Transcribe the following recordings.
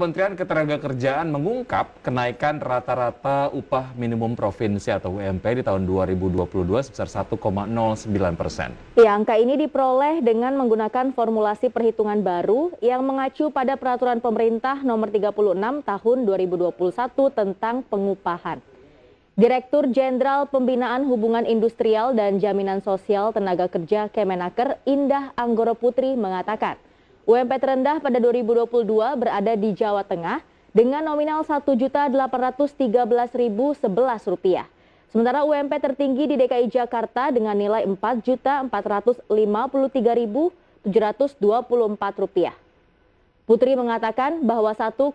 Kementerian Ketenagakerjaan mengungkap kenaikan rata-rata upah minimum provinsi atau UMP di tahun 2022 sebesar 1,09 persen. Ya, angka ini diperoleh dengan menggunakan formulasi perhitungan baru yang mengacu pada Peraturan Pemerintah Nomor 36 Tahun 2021 tentang pengupahan. Direktur Jenderal Pembinaan Hubungan Industrial dan Jaminan Sosial Tenaga Kerja Kemenaker Indah Anggoro Putri mengatakan, UMP terendah pada 2022 berada di Jawa Tengah dengan nominal Rp1.813.011. Sementara UMP tertinggi di DKI Jakarta dengan nilai Rp4.453.724. Putri mengatakan bahwa 1,09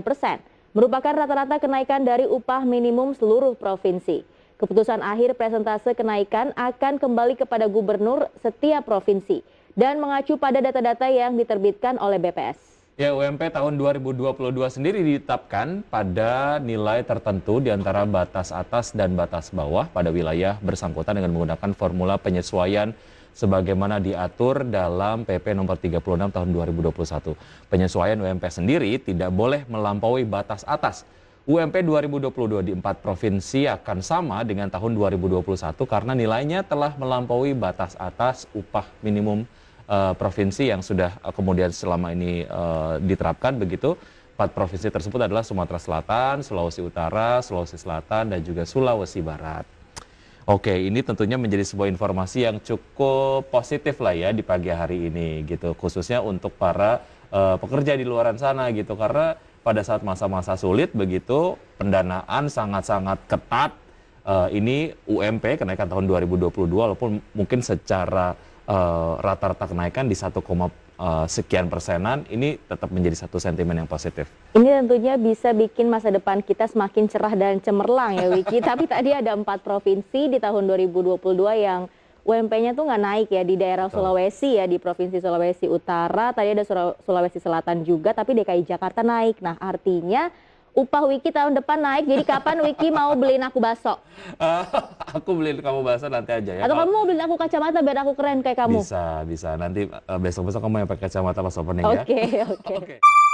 persen merupakan rata-rata kenaikan dari upah minimum seluruh provinsi. Keputusan akhir presentase kenaikan akan kembali kepada gubernur setiap provinsi dan mengacu pada data-data yang diterbitkan oleh BPS. Ya, UMP tahun 2022 sendiri ditetapkan pada nilai tertentu di antara batas atas dan batas bawah pada wilayah bersangkutan dengan menggunakan formula penyesuaian sebagaimana diatur dalam PP nomor 36 tahun 2021. Penyesuaian UMP sendiri tidak boleh melampaui batas atas UMP 2022 di empat provinsi akan sama dengan tahun 2021 karena nilainya telah melampaui batas atas upah minimum uh, provinsi yang sudah uh, kemudian selama ini uh, diterapkan begitu. Empat provinsi tersebut adalah Sumatera Selatan, Sulawesi Utara, Sulawesi Selatan, dan juga Sulawesi Barat. Oke, ini tentunya menjadi sebuah informasi yang cukup positif lah ya di pagi hari ini gitu, khususnya untuk para uh, pekerja di luaran sana gitu, karena pada saat masa-masa sulit begitu pendanaan sangat-sangat ketat. Uh, ini UMP kenaikan tahun 2022 walaupun mungkin secara Eh, rata-rata uh, kenaikan di 1, uh, eh, sekian persenan ini tetap menjadi satu sentimen yang positif. Ini tentunya bisa bikin masa depan kita semakin cerah dan cemerlang ya Wiki. Tapi tadi ada empat provinsi di tahun 2022 yang UMP-nya tuh nggak naik ya di daerah Betul. Sulawesi ya di provinsi Sulawesi Utara. Tadi ada Sulawesi Selatan juga, tapi DKI Jakarta naik. Nah artinya upah Wiki tahun depan naik. Jadi kapan Wiki mau beliin aku baso? Uh, aku beliin kamu baso nanti aja ya. Atau kamu mau beliin aku kacamata biar aku keren kayak kamu? Bisa, bisa. Nanti eh, besok-besok uh, kamu yang pakai kacamata pas opening okay, ya. Oke, okay. oke. Okay.